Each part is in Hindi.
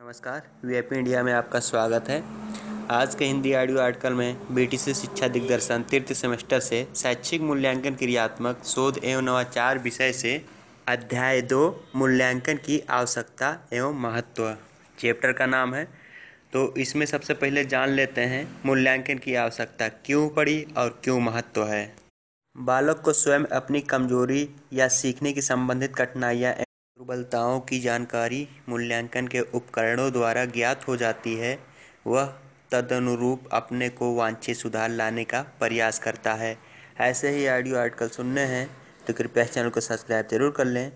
नमस्कार वीआईपी इंडिया में आपका स्वागत है आज के हिंदी ऑडियो आर्टिकल में बीटीसी शिक्षा दिग्दर्शन तृतीय सेमेस्टर से शैक्षिक मूल्यांकन क्रियात्मक शोध एवं नवाचार विषय से अध्याय दो मूल्यांकन की आवश्यकता एवं महत्व चैप्टर का नाम है तो इसमें सबसे पहले जान लेते हैं मूल्यांकन की आवश्यकता क्यों पड़ी और क्यों महत्व है बालक को स्वयं अपनी कमजोरी या सीखने की संबंधित कठिनाइयाँ दुर्बलताओं की जानकारी मूल्यांकन के उपकरणों द्वारा ज्ञात हो जाती है वह तदनुरूप अपने को वांछित सुधार लाने का प्रयास करता है ऐसे ही ऑडियो आर्टिकल सुनने हैं तो कृपया चैनल को सब्सक्राइब जरूर कर लें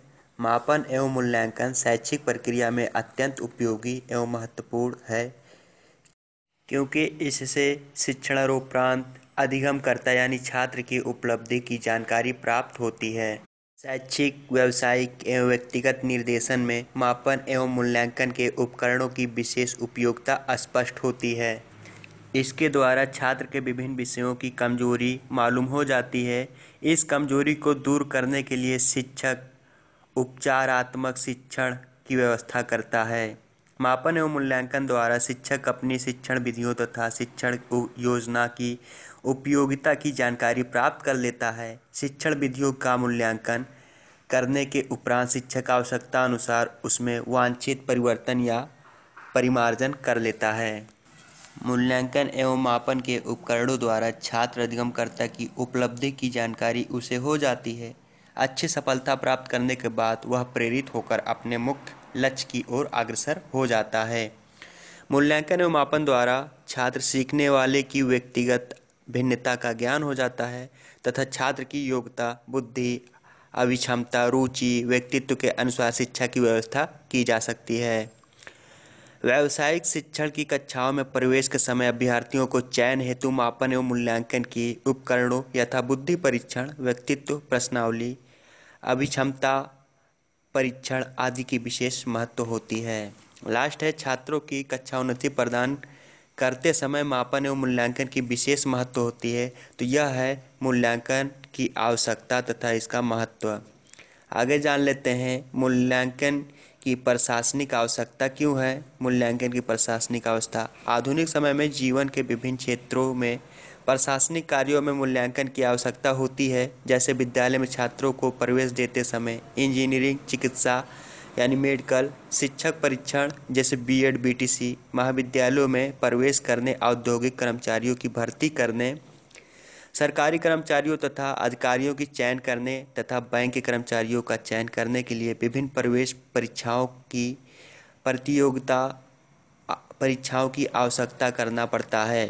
मापन एवं मूल्यांकन शैक्षिक प्रक्रिया में अत्यंत उपयोगी एवं महत्वपूर्ण है क्योंकि इससे शिक्षणारोपरांत अधिगम करता यानी छात्र की उपलब्धि की जानकारी प्राप्त होती है शैक्षिक व्यावसायिक एवं व्यक्तिगत निर्देशन में मापन एवं मूल्यांकन के उपकरणों की विशेष उपयोगिता स्पष्ट होती है इसके द्वारा छात्र के विभिन्न विषयों की कमजोरी मालूम हो जाती है इस कमजोरी को दूर करने के लिए शिक्षक उपचारात्मक शिक्षण की व्यवस्था करता है मापन एवं मूल्यांकन द्वारा शिक्षक अपनी शिक्षण विधियों तथा शिक्षण योजना की उपयोगिता की जानकारी प्राप्त कर लेता है शिक्षण विधियों का मूल्यांकन करने के उपरांत शिक्षक आवश्यकता अनुसार उसमें वांछित परिवर्तन या परिमार्जन कर लेता है मूल्यांकन एवं मापन के उपकरणों द्वारा छात्र अधिगमकर्ता की उपलब्धि की जानकारी उसे हो जाती है अच्छी सफलता प्राप्त करने के बाद वह प्रेरित होकर अपने मुख्य लक्ष्य की ओर अग्रसर हो जाता है मूल्यांकन एवं मापन द्वारा छात्र सीखने वाले की व्यक्तिगत भिन्नता का ज्ञान हो जाता है तथा छात्र की योग्यता बुद्धि अभिक्षमता रुचि व्यक्तित्व के अनुसार शिक्षा की व्यवस्था की जा सकती है व्यावसायिक शिक्षण की कक्षाओं में प्रवेश के समय अभ्यर्थियों को चयन हेतु मापन एवं मूल्यांकन की उपकरणों यथा बुद्धि परीक्षण व्यक्तित्व प्रश्नावली अभिक्षमता परीक्षण आदि की विशेष महत्व होती है लास्ट है छात्रों की कक्षा उन्नति प्रदान करते समय मापन एवं मूल्यांकन की विशेष महत्व होती है तो यह है मूल्यांकन की आवश्यकता तथा इसका महत्व आगे जान लेते हैं मूल्यांकन की प्रशासनिक आवश्यकता क्यों है मूल्यांकन की प्रशासनिक अवस्था आधुनिक समय में जीवन के विभिन्न क्षेत्रों में प्रशासनिक कार्यों में मूल्यांकन की आवश्यकता होती है जैसे विद्यालय में छात्रों को प्रवेश देते समय इंजीनियरिंग चिकित्सा यानी मेडिकल शिक्षक परीक्षण जैसे बीएड बीटीसी महाविद्यालयों में प्रवेश करने औद्योगिक कर्मचारियों की भर्ती करने सरकारी कर्मचारियों तथा अधिकारियों की चयन करने तथा बैंक के कर्मचारियों का चयन करने के लिए विभिन्न प्रवेश परीक्षाओं की प्रतियोगिता परीक्षाओं की आवश्यकता करना पड़ता है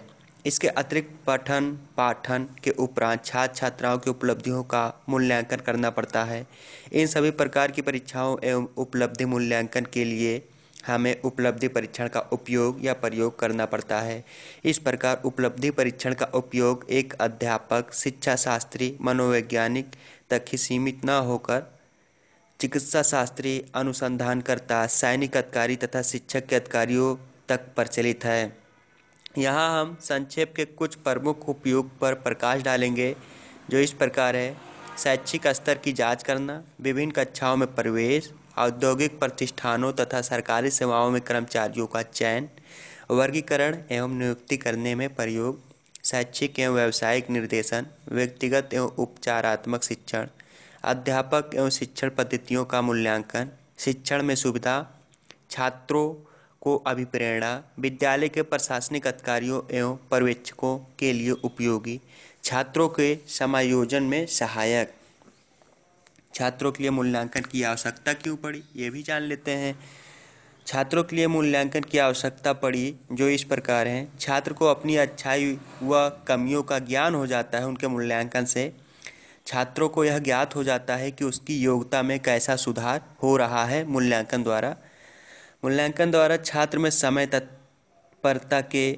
इसके अतिरिक्त पठन पाठन के उपरांत छात्र छात्राओं की उपलब्धियों का मूल्यांकन करना पड़ता है इन सभी प्रकार की परीक्षाओं एवं उपलब्धि मूल्यांकन के लिए हमें उपलब्धि परीक्षण का उपयोग या प्रयोग करना पड़ता है इस प्रकार उपलब्धि परीक्षण का उपयोग एक अध्यापक शिक्षा शास्त्री मनोवैज्ञानिक तक ही सीमित न होकर चिकित्सा शास्त्री अनुसंधानकर्ता सैनिक अधिकारी तथा शिक्षक के अधिकारियों तक प्रचलित है यहाँ हम संक्षेप के कुछ प्रमुख उपयोग पर प्रकाश डालेंगे जो इस प्रकार है शैक्षिक स्तर की जांच करना विभिन्न कक्षाओं में प्रवेश औद्योगिक प्रतिष्ठानों तथा सरकारी सेवाओं में कर्मचारियों का चयन वर्गीकरण एवं नियुक्ति करने में प्रयोग शैक्षिक एवं व्यावसायिक निर्देशन व्यक्तिगत एवं उपचारात्मक शिक्षण अध्यापक एवं शिक्षण पद्धतियों का मूल्यांकन शिक्षण में सुविधा छात्रों को अभिप्रेरणा विद्यालय के प्रशासनिक अधिकारियों एवं पर्यवेक्षकों के लिए उपयोगी छात्रों के समायोजन में सहायक छात्रों के लिए मूल्यांकन की आवश्यकता क्यों पड़ी ये भी जान लेते हैं छात्रों के लिए मूल्यांकन की आवश्यकता पड़ी जो इस प्रकार है छात्र को अपनी अच्छाई व कमियों का ज्ञान हो जाता है उनके मूल्यांकन से छात्रों को यह ज्ञात हो जाता है कि उसकी योग्यता में कैसा सुधार हो रहा है मूल्यांकन द्वारा मूल्यांकन द्वारा छात्र में समय तत्परता के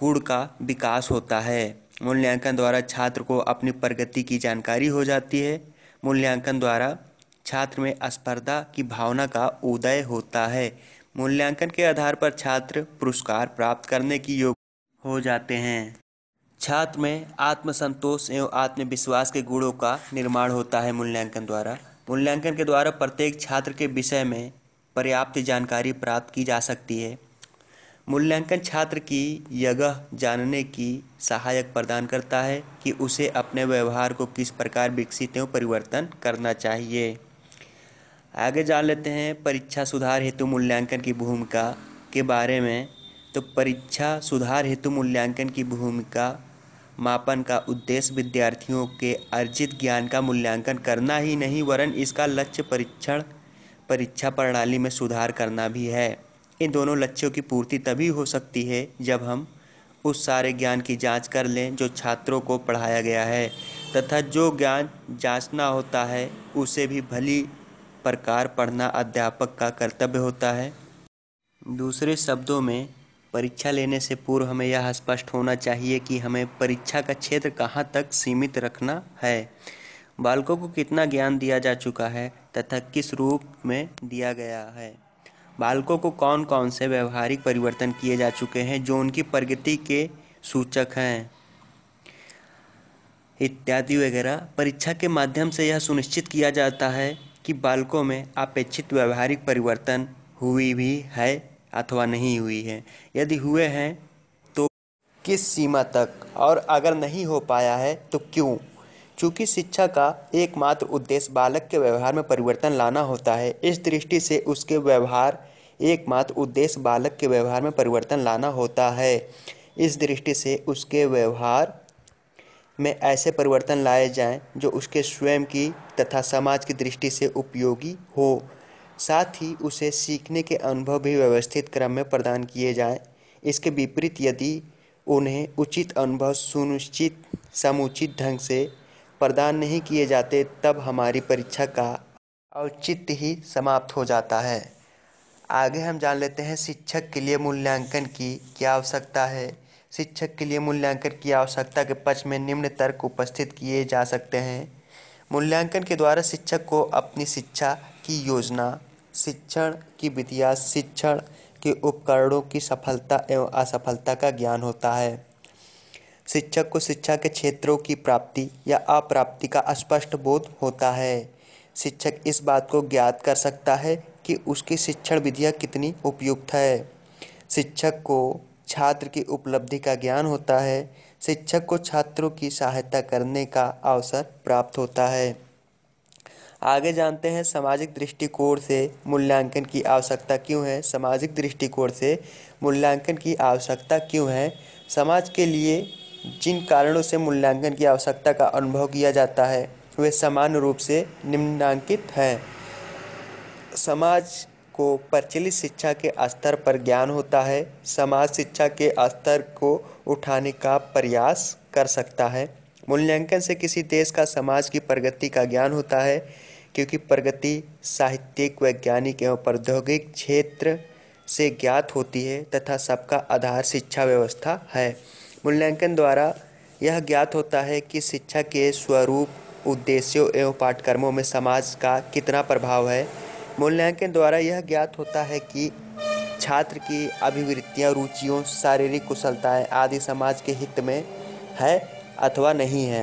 गुण का विकास होता है मूल्यांकन द्वारा छात्र को अपनी प्रगति की जानकारी हो जाती है मूल्यांकन द्वारा छात्र में स्पर्धा की भावना का उदय होता है मूल्यांकन के आधार पर छात्र पुरस्कार प्राप्त करने की योग हो जाते हैं छात्र में आत्मसंतोष एवं आत्मविश्वास के गुणों का निर्माण होता है मूल्यांकन द्वारा मूल्यांकन के द्वारा प्रत्येक छात्र के विषय में पर्याप्त जानकारी प्राप्त की जा सकती है मूल्यांकन छात्र की जगह जानने की सहायक प्रदान करता है कि उसे अपने व्यवहार को किस प्रकार विकसित एवं परिवर्तन करना चाहिए आगे जान लेते हैं परीक्षा सुधार हेतु मूल्यांकन की भूमिका के बारे में तो परीक्षा सुधार हेतु मूल्यांकन की भूमिका मापन का उद्देश्य विद्यार्थियों के अर्जित ज्ञान का मूल्यांकन करना ही नहीं वरन इसका लक्ष्य परीक्षण परीक्षा प्रणाली में सुधार करना भी है इन दोनों लक्ष्यों की पूर्ति तभी हो सकती है जब हम उस सारे ज्ञान की जांच कर लें जो छात्रों को पढ़ाया गया है तथा जो ज्ञान जांचना होता है उसे भी भली प्रकार पढ़ना अध्यापक का कर्तव्य होता है दूसरे शब्दों में परीक्षा लेने से पूर्व हमें यह स्पष्ट होना चाहिए कि हमें परीक्षा का क्षेत्र कहाँ तक सीमित रखना है बालकों को कितना ज्ञान दिया जा चुका है तथा किस रूप में दिया गया है बालकों को कौन कौन से व्यवहारिक परिवर्तन किए जा चुके हैं जो उनकी प्रगति के सूचक हैं इत्यादि वगैरह परीक्षा के माध्यम से यह सुनिश्चित किया जाता है कि बालकों में अपेक्षित व्यवहारिक परिवर्तन हुई भी है अथवा नहीं हुई है यदि हुए हैं तो किस सीमा तक और अगर नहीं हो पाया है तो क्यों चूंकि शिक्षा का एकमात्र उद्देश्य बालक के व्यवहार में परिवर्तन लाना होता है इस दृष्टि से उसके व्यवहार एकमात्र उद्देश्य बालक के व्यवहार में परिवर्तन लाना होता है इस दृष्टि से उसके व्यवहार में ऐसे परिवर्तन लाए जाएं जो उसके स्वयं की तथा समाज की दृष्टि से उपयोगी हो साथ ही उसे सीखने के अनुभव भी व्यवस्थित क्रम में प्रदान किए जाएं इसके विपरीत यदि उन्हें उचित अनुभव सुनिश्चित समुचित ढंग से प्रदान नहीं किए जाते तब हमारी परीक्षा का औचित्य ही समाप्त हो जाता है आगे हम जान लेते हैं शिक्षक के लिए मूल्यांकन की क्या आवश्यकता है शिक्षक के लिए मूल्यांकन की आवश्यकता के पक्ष में निम्न तर्क उपस्थित किए जा सकते हैं मूल्यांकन के द्वारा शिक्षक को अपनी शिक्षा की योजना शिक्षण की विधिया शिक्षण के उपकरणों की सफलता एवं असफलता का ज्ञान होता है शिक्षक को शिक्षा के क्षेत्रों की प्राप्ति या अप्राप्ति का स्पष्ट बोध होता है शिक्षक इस बात को ज्ञात कर सकता है कि उसकी शिक्षण विधियाँ कितनी उपयुक्त है शिक्षक को छात्र की उपलब्धि का ज्ञान होता है शिक्षक को छात्रों की सहायता करने का अवसर प्राप्त होता है आगे जानते हैं सामाजिक दृष्टिकोण से मूल्यांकन की आवश्यकता क्यों है सामाजिक दृष्टिकोण से मूल्यांकन की आवश्यकता क्यों है समाज के लिए जिन कारणों से मूल्यांकन की आवश्यकता का अनुभव किया जाता है वे समान रूप से निम्नांकित हैं समाज को प्रचलित शिक्षा के स्तर पर ज्ञान होता है समाज शिक्षा के स्तर को उठाने का प्रयास कर सकता है मूल्यांकन से किसी देश का समाज की प्रगति का ज्ञान होता है क्योंकि प्रगति साहित्यिक वैज्ञानिक एवं प्रौद्योगिक क्षेत्र से ज्ञात होती है तथा सबका आधार शिक्षा व्यवस्था है मूल्यांकन द्वारा यह ज्ञात होता है कि शिक्षा के स्वरूप उद्देश्यों एवं पाठ्यक्रमों में समाज का कितना प्रभाव है मूल्यांकन द्वारा यह ज्ञात होता है कि छात्र की अभिवृत्तियाँ रुचियों शारीरिक कुशलताएँ आदि समाज के हित में है अथवा नहीं है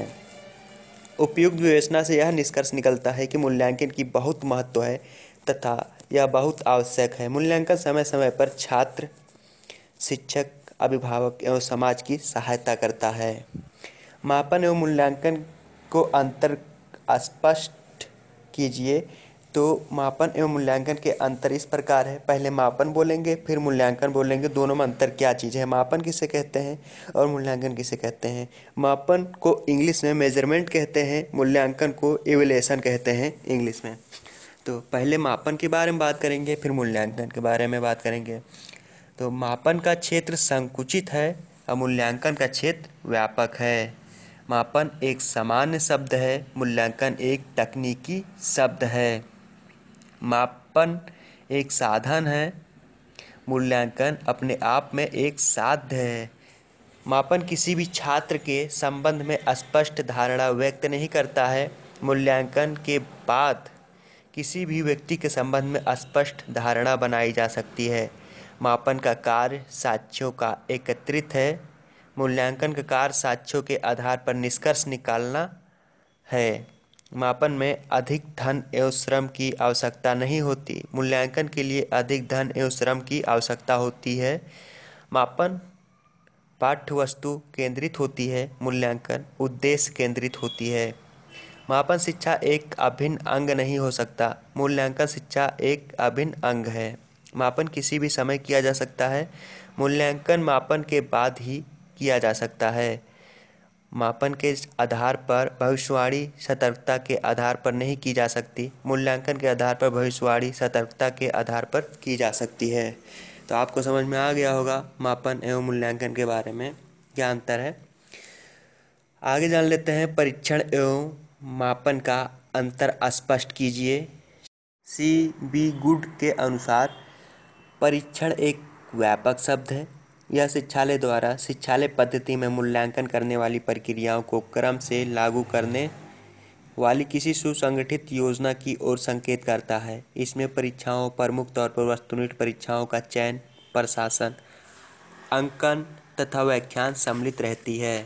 उपयुक्त विवेचना से यह निष्कर्ष निकलता है कि मूल्यांकन की बहुत महत्व है तथा यह बहुत आवश्यक है मूल्यांकन समय समय पर छात्र शिक्षक अभिभावक एवं समाज की सहायता करता है मापन एवं मूल्यांकन को अंतर स्पष्ट कीजिए तो मापन एवं मूल्यांकन के अंतर इस प्रकार है पहले मापन बोलेंगे फिर मूल्यांकन बोलेंगे दोनों में अंतर क्या चीज़ है मापन किसे कहते हैं और मूल्यांकन किसे कहते हैं मापन को इंग्लिश में मेजरमेंट कहते हैं मूल्यांकन को एवेलेशन कहते हैं इंग्लिश में तो पहले मापन के बारे में बात करेंगे फिर मूल्यांकन के बारे में बात करेंगे तो मापन का क्षेत्र संकुचित है और मूल्यांकन का क्षेत्र व्यापक है मापन एक सामान्य शब्द है मूल्यांकन एक तकनीकी शब्द है मापन एक साधन है मूल्यांकन अपने आप में एक साध्य है मापन किसी भी छात्र के संबंध में स्पष्ट धारणा व्यक्त नहीं करता है मूल्यांकन के बाद किसी भी व्यक्ति के संबंध में स्पष्ट धारणा बनाई जा सकती है मापन का कार्य साक्ष्यों का एकत्रित है मूल्यांकन का कार्य साक्ष्यों के आधार पर निष्कर्ष निकालना है मापन में अधिक धन एवं श्रम की आवश्यकता नहीं होती मूल्यांकन के लिए अधिक धन एवं श्रम की आवश्यकता होती है मापन पाठ्य वस्तु केंद्रित होती है मूल्यांकन उद्देश्य केंद्रित होती है मापन शिक्षा एक अभिन्न अंग नहीं हो सकता मूल्यांकन शिक्षा एक अभिन्न अंग है मापन किसी भी समय किया जा सकता है मूल्यांकन मापन के बाद ही किया जा सकता है मापन के आधार पर भविष्यवाणी सतर्कता के आधार पर नहीं की जा सकती मूल्यांकन के आधार पर भविष्यवाणी सतर्कता के आधार पर की जा सकती है तो आपको समझ में आ गया होगा मापन एवं मूल्यांकन के बारे में क्या अंतर है आगे जान लेते हैं परीक्षण एवं मापन का अंतर स्पष्ट कीजिए सी बी गुड के अनुसार परीक्षण एक व्यापक शब्द है यह शिक्षालय द्वारा शिक्षालय पद्धति में मूल्यांकन करने वाली प्रक्रियाओं को क्रम से लागू करने वाली किसी सुसंगठित योजना की ओर संकेत करता है इसमें परीक्षाओं पर मुख्य तौर पर वस्तुनिष्ठ परीक्षाओं का चयन प्रशासन अंकन तथा व्याख्यान सम्मिलित रहती है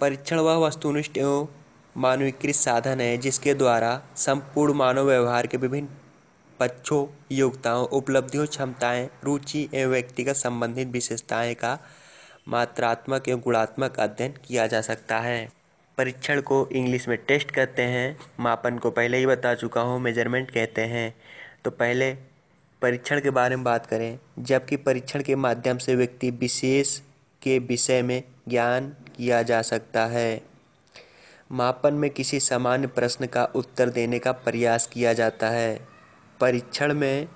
परीक्षण वह वस्तुनिष्ठ एवं मानवीकृत साधन है जिसके द्वारा संपूर्ण मानव व्यवहार के विभिन्न पक्षों योग्यताओं उपलब्धियों क्षमताएँ रुचि एवं व्यक्तिगत संबंधित विशेषताएँ का मात्रात्मक एवं गुणात्मक अध्ययन किया जा सकता है परीक्षण को इंग्लिश में टेस्ट कहते हैं मापन को पहले ही बता चुका हूँ मेजरमेंट कहते हैं तो पहले परीक्षण के बारे में बात करें जबकि परीक्षण के माध्यम से व्यक्ति विशेष के विषय में ज्ञान किया जा सकता है मापन में किसी सामान्य प्रश्न का उत्तर देने का प्रयास किया जाता है परीक्षण में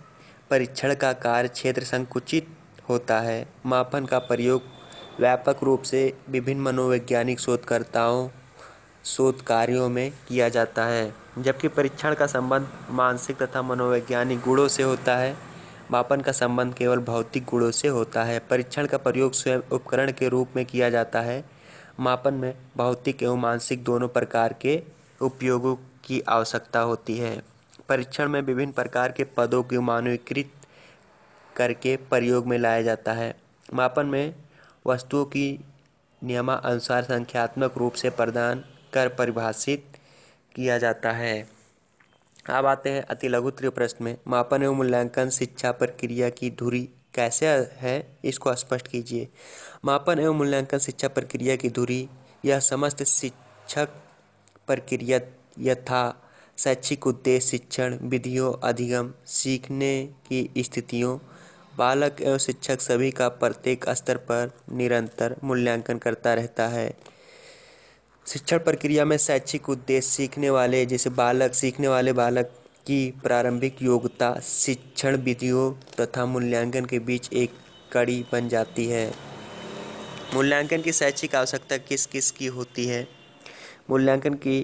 परीक्षण का कार्य क्षेत्र संकुचित होता है मापन का प्रयोग व्यापक रूप से विभिन्न मनोवैज्ञानिक शोधकर्ताओं शोध कार्यों में किया जाता है जबकि परीक्षण का संबंध मानसिक तथा मनोवैज्ञानिक गुणों से होता है मापन का संबंध केवल भौतिक गुणों से होता है परीक्षण का प्रयोग स्वयं उपकरण के रूप में किया जाता है मापन में भौतिक एवं मानसिक दोनों प्रकार के उपयोगों की आवश्यकता होती है परीक्षण में विभिन्न प्रकार के पदों को मानवीकृत करके प्रयोग में लाया जाता है मापन में वस्तुओं की नियमानुसार संख्यात्मक रूप से प्रदान कर परिभाषित किया जाता है अब आते हैं अति लघुत्रीय प्रश्न में मापन एवं मूल्यांकन शिक्षा प्रक्रिया की धुरी कैसे है इसको स्पष्ट कीजिए मापन एवं मूल्यांकन शिक्षा प्रक्रिया की धुरी यह समस्त शिक्षक प्रक्रिया यथा शैक्षिक उद्देश्य शिक्षण विधियों अधिगम सीखने की स्थितियों बालक एवं शिक्षक सभी का प्रत्येक स्तर पर निरंतर मूल्यांकन करता रहता है शिक्षण प्रक्रिया में शैक्षिक उद्देश्य सीखने वाले जैसे बालक सीखने वाले बालक की प्रारंभिक योग्यता शिक्षण विधियों तथा मूल्यांकन के बीच एक कड़ी बन जाती है मूल्यांकन की शैक्षिक आवश्यकता किस किस की होती है मूल्यांकन की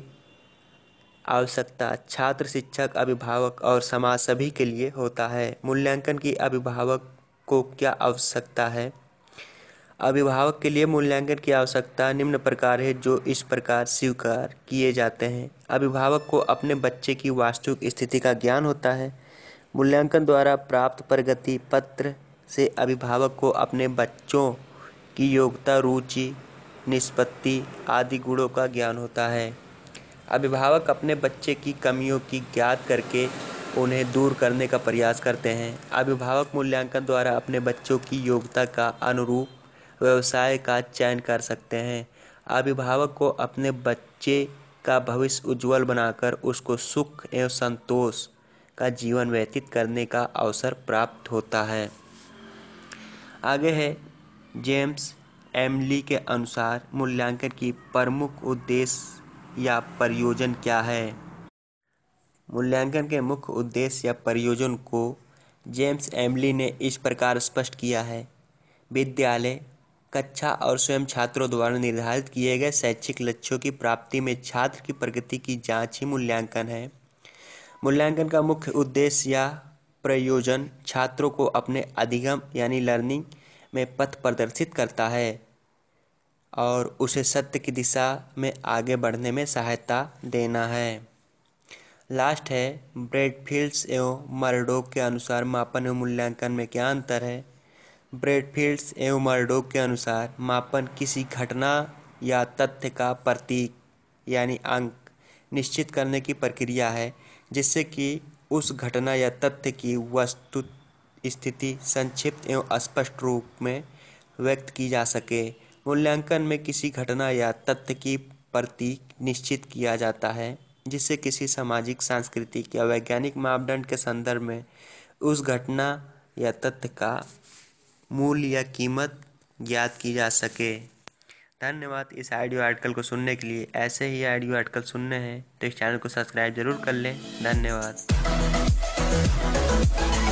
आवश्यकता छात्र शिक्षक अभिभावक और समाज सभी के लिए होता है मूल्यांकन की अभिभावक को क्या आवश्यकता है अभिभावक के लिए मूल्यांकन की आवश्यकता निम्न प्रकार है जो इस प्रकार स्वीकार किए जाते हैं अभिभावक को अपने बच्चे की वास्तविक स्थिति का ज्ञान होता है मूल्यांकन द्वारा प्राप्त प्रगति पत्र से अभिभावक को अपने बच्चों की योग्यता रुचि निष्पत्ति आदि गुणों का ज्ञान होता है अभिभावक अपने बच्चे की कमियों की ज्ञात करके उन्हें दूर करने का प्रयास करते हैं अभिभावक मूल्यांकन द्वारा अपने बच्चों की योग्यता का अनुरूप व्यवसाय का चयन कर सकते हैं अभिभावक को अपने बच्चे का भविष्य उज्जवल बनाकर उसको सुख एवं संतोष का जीवन व्यतीत करने का अवसर प्राप्त होता है आगे है जेम्स एमली के अनुसार मूल्यांकन की प्रमुख उद्देश्य या प्रयोजन क्या है मूल्यांकन के मुख्य उद्देश्य या प्रयोजन को जेम्स एमली ने इस प्रकार स्पष्ट किया है विद्यालय कक्षा और स्वयं छात्रों द्वारा निर्धारित किए गए शैक्षिक लक्ष्यों की प्राप्ति में छात्र की प्रगति की जांच ही मूल्यांकन है मूल्यांकन का मुख्य उद्देश्य या प्रयोजन छात्रों को अपने अधिगम यानी लर्निंग में पथ प्रदर्शित करता है और उसे सत्य की दिशा में आगे बढ़ने में सहायता देना है लास्ट है ब्रेड फील्ड्स एवं मर्डोक के अनुसार मापन एवं मूल्यांकन में क्या अंतर है ब्रेड फील्ड्स एवं मर्डोक के अनुसार मापन किसी घटना या तथ्य का प्रतीक यानी अंक निश्चित करने की प्रक्रिया है जिससे कि उस घटना या तथ्य की वस्तु स्थिति संक्षिप्त एवं स्पष्ट रूप में व्यक्त की जा सके मूल्यांकन में किसी घटना या तथ्य की प्रतीक निश्चित किया जाता है जिससे किसी सामाजिक सांस्कृतिक या वैज्ञानिक मापदंड के संदर्भ में उस घटना या तथ्य का मूल या कीमत ज्ञात की जा सके धन्यवाद इस ऑडियो आर्टिकल को सुनने के लिए ऐसे ही ऑडियो आर्टिकल सुनने हैं तो इस चैनल को सब्सक्राइब जरूर कर लें धन्यवाद